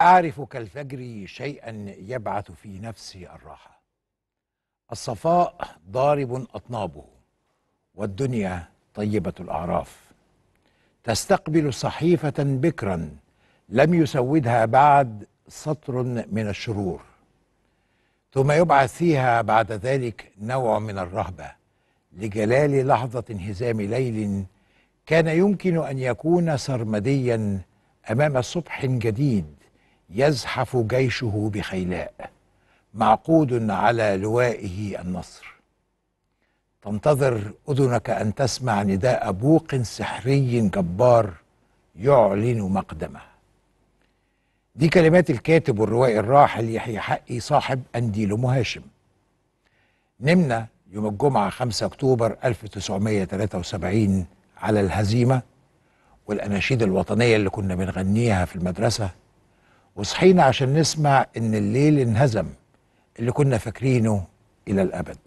أعرف كالفجر شيئا يبعث في نفسي الراحة الصفاء ضارب أطنابه والدنيا طيبة الأعراف تستقبل صحيفة بكرا لم يسودها بعد سطر من الشرور ثم يبعث فيها بعد ذلك نوع من الرهبة لجلال لحظة انهزام ليل كان يمكن أن يكون سرمديا أمام صبح جديد يزحف جيشه بخيلاء معقود على لوائه النصر تنتظر أذنك أن تسمع نداء بوق سحري جبار يعلن مقدمه دي كلمات الكاتب والروائي الراحل يحيى حقي صاحب أنديل هاشم نمنا يوم الجمعة 5 أكتوبر 1973 على الهزيمة والأناشيد الوطنية اللي كنا بنغنيها في المدرسة وصحينا عشان نسمع ان الليل انهزم اللي كنا فاكرينه الى الابد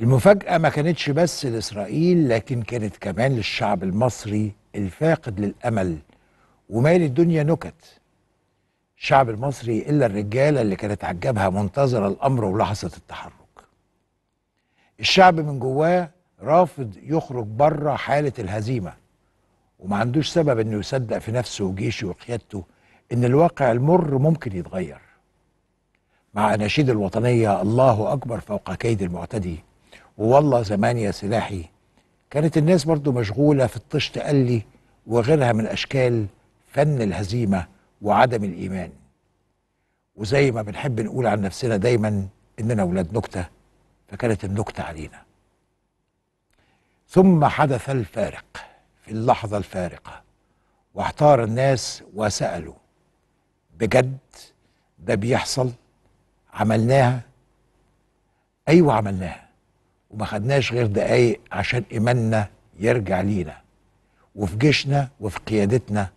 المفاجأة ما كانتش بس لإسرائيل لكن كانت كمان للشعب المصري الفاقد للأمل ومال الدنيا نكت الشعب المصري إلا الرجالة اللي كانت عجبها منتظرة الأمر ولحظة التحرك الشعب من جواه رافض يخرج بره حالة الهزيمة وما عندوش سبب انه يصدق في نفسه وجيشه وقيادته ان الواقع المر ممكن يتغير مع اناشيد الوطنيه الله اكبر فوق كيد المعتدي ووالله زمان يا سلاحي كانت الناس برضو مشغوله في الطش تقلي وغيرها من اشكال فن الهزيمه وعدم الايمان وزي ما بنحب نقول عن نفسنا دايما اننا اولاد نكته فكانت النكته علينا ثم حدث الفارق في اللحظه الفارقه واحتار الناس وسالوا بجد ده بيحصل عملناها ايوه عملناها وما خدناش غير دقايق عشان ايماننا يرجع لينا وفي جيشنا وفي قيادتنا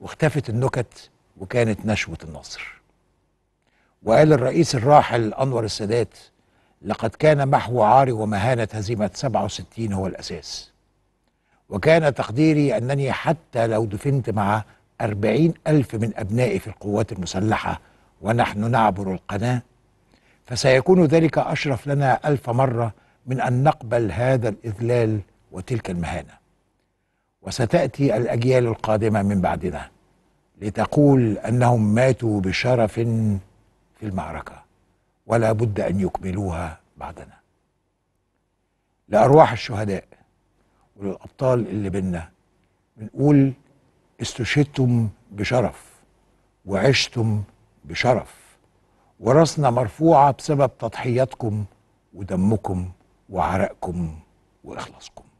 واختفت النكت وكانت نشوه النصر وقال الرئيس الراحل انور السادات لقد كان محو عاري ومهانه هزيمه 67 هو الاساس وكان تقديري انني حتى لو دفنت مع أربعين ألف من أبنائي في القوات المسلحة ونحن نعبر القناة فسيكون ذلك أشرف لنا ألف مرة من أن نقبل هذا الإذلال وتلك المهانة وستأتي الأجيال القادمة من بعدنا لتقول أنهم ماتوا بشرف في المعركة ولا بد أن يكملوها بعدنا لأرواح الشهداء وللأبطال اللي بينا بنقول استشهدتم بشرف وعشتم بشرف وراسنا مرفوعة بسبب تضحياتكم ودمكم وعرقكم وإخلاصكم